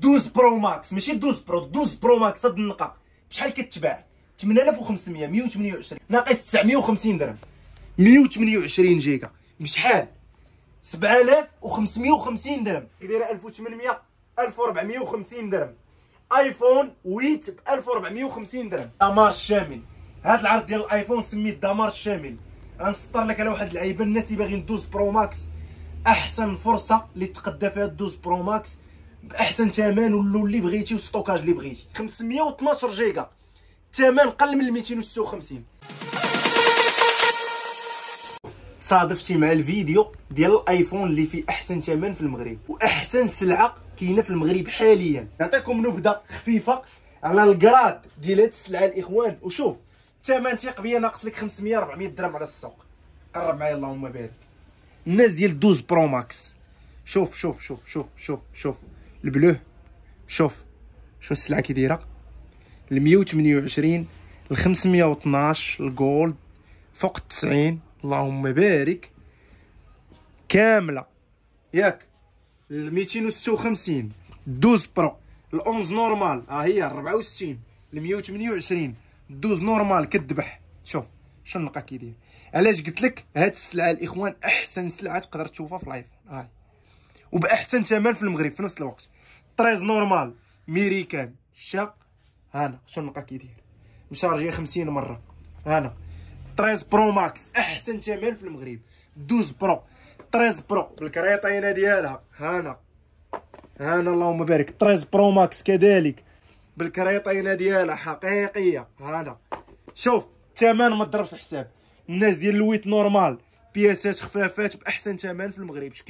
دوز برو ماكس ماشي دوز برو دوز برو ماكس هاد النقه بشحال كتباع 8500 128 ناقص 950 درهم 128 جيجا بشحال 7550 درهم دايره 1800 1450 درهم ايفون 8 ب 1450 درهم دمار شامل هذا العرض ديال الايفون سميت دمار شامل غنسطر لك على واحد العيبه الناس اللي باغيين دوز برو ماكس احسن فرصه اللي تقدا فيها دوز برو ماكس باحسن ثمن واللون اللي بغيتي والستوكاج اللي بغيتي 512 جيجا ثمن قل من 256 صادفتي مع الفيديو ديال الايفون اللي فيه احسن ثمن في المغرب واحسن سلعه كاينه في المغرب حاليا نعطيكم نبذه خفيفه على الكراد ديال هاد السلعه الاخوان وشوف الثمن تيق بيا ناقص لك 500 400 درهم على السوق قرب معايا اللهم بارك الناس ديال 12 برو ماكس شوف شوف شوف شوف شوف شوف البلوه شوف شوف السلعه كي دايره ل 128 ال 512 الجولد فوق 90 اللهم بارك كامله ياك ال 256 12 برو ال 11 نورمال ها هي 64 ال 128 12 نورمال كذبح شوف شنو نلقى كيدير علاش قلت لك هاد السلعه الاخوان احسن سلعه تقدر تشوفها في الايفون هاي وباحسن ثمن في المغرب في نفس الوقت طريز نورمال ميريكان شاق هانا شنو نلقى كيدير مشارجيه 50 مره هانا 13 برو ماكس احسن ثمن في المغرب 12 برو 13 برو بالكريطينه ديالها هانا هانا اللهم بارك 13 برو ماكس كذلك بالكريطينه ديالها حقيقيه هانا شوف الثمن ما تضربش حساب الناس ديال الويت نورمال بياسات خفافات باحسن ثمن في المغرب اش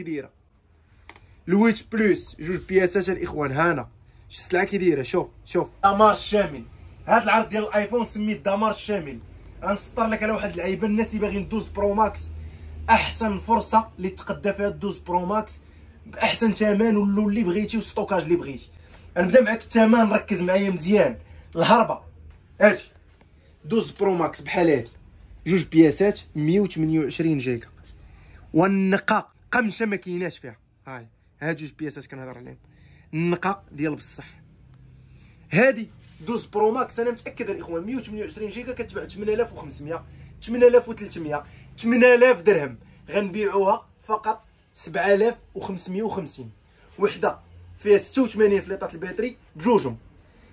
الويت بلس جوج بياسات الاخوان هانا شي سلعه كي دايره شوف شوف دمار الشامل هذا العرض ديال الايفون سميه الدمار الشامل غنسطر لك على واحد اللعيبه الناس اللي باغيين 12 برو ماكس احسن فرصه اللي تقدا فيها 12 برو ماكس باحسن ثمن واللون اللي بغيتي والستوكاج اللي بغيتي غنبدا معاك الثمن ركز معايا مزيان الهربه اجي 12 برو ماكس بحال هادي جوج بياسات 128 جيجا والنقا قمشه ما كايناش فيها هاي هاد جوج بياسات كنهضر عليهم النقا ديال بصح هادي 12 برو ماكس انا متاكد الاخوان 128 جيجا كتباع 8500 8300 8000 درهم غنبيعوها فقط 7550 وحده فيها 86 فليطات الباتري بجوجهم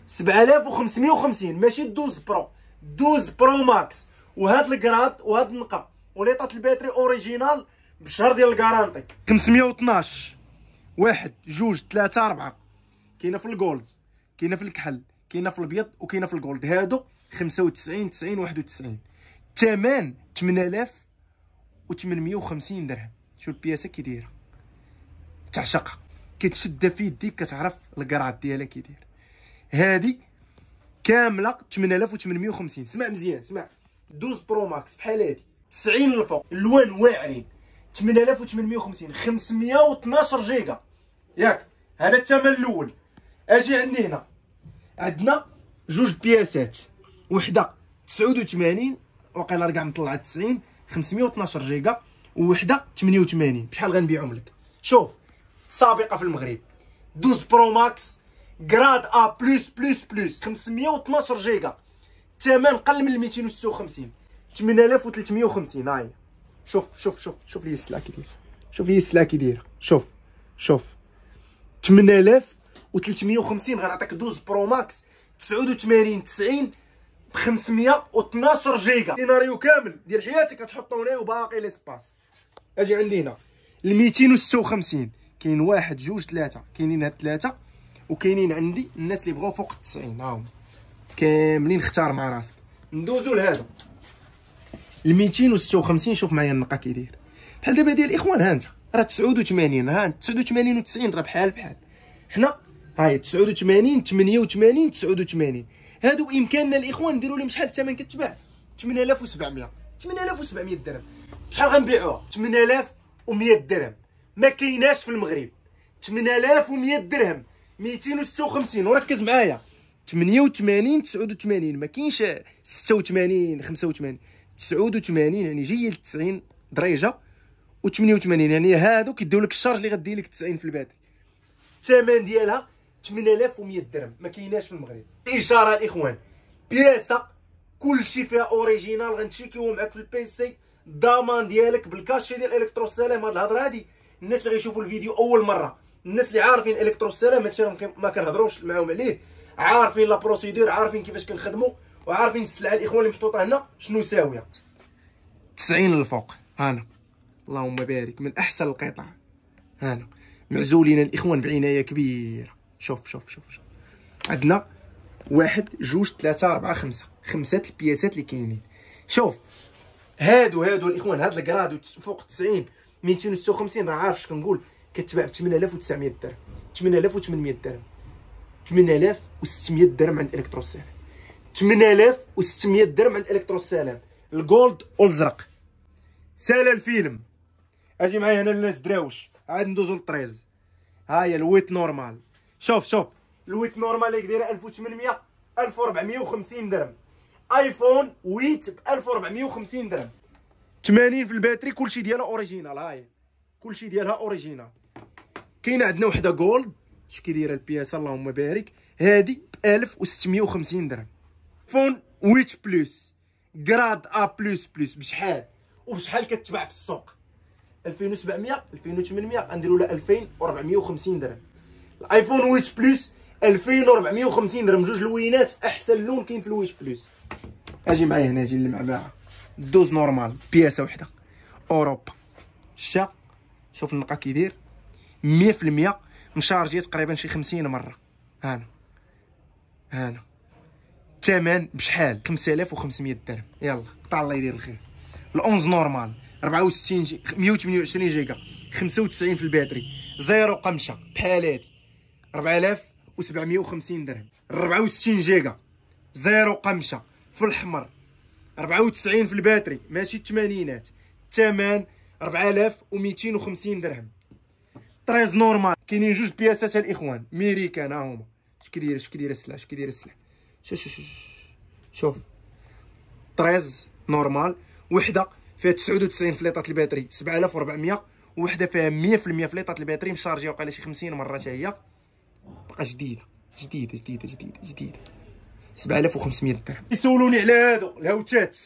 7550 ماشي 12 برو 12 برو ماكس وهاد الكراد وهاد النقا وليطات الباتري اوريجينال بشهر ديال الكارانتي 512 واحد جوج ثلاثة أربعة كاينة في الجولد كاينة في الكحل كاينة في الأبيض وكاينة في الجولد هادو خمسة وتسعين تسعين واحد وتسعين تمن تمن ألاف وتمنمية وخمسين درهم شو البياسة كي دايرة تعشقها كتشد في يديك كتعرف القرعة ديالها كي داير هادي كاملة تمن ألاف وتمنمية وخمسين سمع مزيان سمع دوز برو ماكس بحال هادي تسعين للفوق الوان واعرين تمن ألاف وتمنمية وخمسين خمسمية وطناش جيجا ياك هذا الثمن الاول اجي عندي هنا عندنا جوج بياسات وحده 89 وقيلا رجع مطلعه 90 512 جيجا وحده 88 بشحال غنبيعهم لك شوف سابقه في المغرب 12 برو ماكس جراد ا بلس بلس بلس 512 جيجا الثمن قل من 256 8350 هاي شوف شوف شوف شوف لي السلعه كي شوف لي السلعه كي شوف شوف 8350 غنعطيك 12 برو ماكس 89 90 ب 512 جيجا سيناريو كامل ديال حياتك غتحطو هنا وباقي ليسباس اجي عندي هنا ال 256 كاين واحد جوج ثلاثه كاينين هاد ثلاثه وكاينين عندي الناس اللي بغاو فوق 90 ها كاملين اختار مع راسك ندوزو لهذا ال 256 شوف معايا النقا داير بحال دابا ديال الاخوان ها انت راه 89 ها 89 و90 راه بحال بحال حنا هي 89 88 89 هادو بامكاننا الاخوان نديروا لهم شحال الثمن كتباع 8700 8700 درهم شحال غنبيعوها 8100 درهم ما كايناش في المغرب 8100 درهم 256 وركز معايا 88 89 ما كاينش 86 85 89 يعني جايه ل 90 دريجه و88 يعني هادو كيديو لك الشارج اللي غدير لك 90 في الباتري الثمن ديالها 8100 درهم ما كايناش في المغرب اشاره الاخوان بياسه كلشي فيها اوريجينال غنتشيكيو معاك في البي سي الضمان ديالك بالكاشي ديال الكترو السلام هاد الهضره هادي الناس اللي غيشوفوا الفيديو اول مره الناس اللي عارفين الكترو السلام هادشي ما كنهضروش معاهم عليه عارفين لا بروسيدور عارفين كيفاش كنخدموا وعارفين السلعه الاخوان اللي محطوطه هنا شنو ساويه 90 للفوق هانا اللهم بارك من احسن القطع هانا معزولين الاخوان بعنايه كبيره شوف شوف شوف, شوف. عندنا واحد جوج ثلاثة أربعة خمسة خمسة البياسات اللي كاينين شوف هادو هادو الإخوان هاد الكراد فوق 90 256 راه عارف شكنقول كنقول كتباع ب وتسعمية درهم وثمانمية درهم وستمية درهم عند الكترو السلام وستمية درهم عند الكترو السلام الجولد والزرق سالا الفيلم اجي معايا هنا لاس دراوش عاد ندوزو للطريز ها هي الويت نورمال شوف شوف الويت نورمال اللي دايره 1800 1450 درهم ايفون ويت ب 1450 درهم 80 في الباتري كلشي ديالها اوريجينال هاي كلشي ديالها اوريجينال كاينه عندنا وحده جولد اش دايره البياسه اللهم بارك هادي ب 1650 درهم فون ويت بلس جراد ا بلس بلس بشحال وبشحال كتباع في السوق 2700 2800 غنديروا له 2450 درهم الايفون ويتش بلس 2450 درهم جوج لوينات احسن لون كاين في الويتش بلس اجي معايا هنا اجي نلمع دوز نورمال بياسه وحده اوروبا شا شوف النقا كيدير 100% مشارجيه تقريبا شي 50 مره هانا هانا الثمن بشحال 5500 درهم يلا قطع الله يدير الخير الأونز نورمال 64 جي 128 جيجا 95 في الباتري زيرو قمشه بحال هادي 4750 درهم 64 جيجا زيرو قمشه في الاحمر 94 في الباتري ماشي الثمانينات الثمن 4250 درهم 13 نورمال كاينين جوج بياسات الاخوان ميريكان ها هما اش كيدير اش كيدير السلعه اش كيدير السلعه شوف شوف شوف شوف 13 نورمال وحده فيها 99 فليطات الباتري 7400 وحده فيها 100% فليطات الباتري مشارجيه وقال شي 50 مره حتى هي جديده جديده جديده جديده جديده 7500 درهم يسولوني على هادو الهاوتات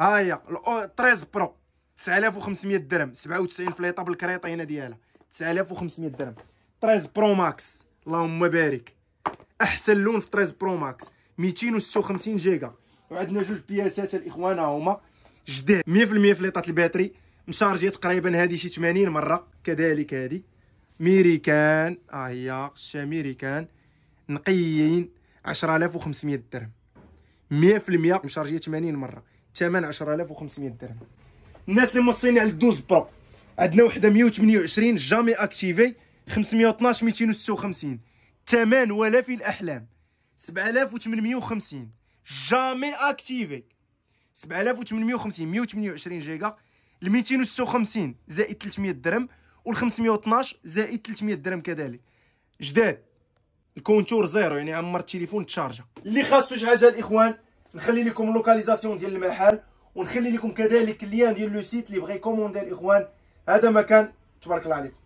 ها هي 13 برو 9500 درهم 97 فليطه بالكريطينه ديالها 9500 درهم 13 برو ماكس اللهم بارك احسن لون في 13 برو ماكس 256 جيجا وعندنا جوج بياسات الاخوان هما جداد 100% في ليطات الباتري مشارجي تقريبا هذه شي 80 مره كذلك هذه ميريكان ها آه هي خشا ميريكان نقيين 10500 درهم 100% مشارجيه 80 مره ثمن 10500 درهم الناس اللي موصلين على 12 برو عندنا وحده 128 جامي اكتيفي 512 256 الثمن ولا في الاحلام 7850 جامي اكتيفي 7850 128 جيجا ال 256 زائد 300 درهم وال 512 زائد 300 درهم كذلك جداد الكونتور زيرو يعني عمر التليفون تشارجا اللي خاصو شي حاجه الاخوان نخلي لكم لوكاليزاسيون ديال المحل ونخلي لكم كذلك ليان ديال لو سيت اللي بغى يكوموندي الاخوان هذا مكان تبارك الله عليكم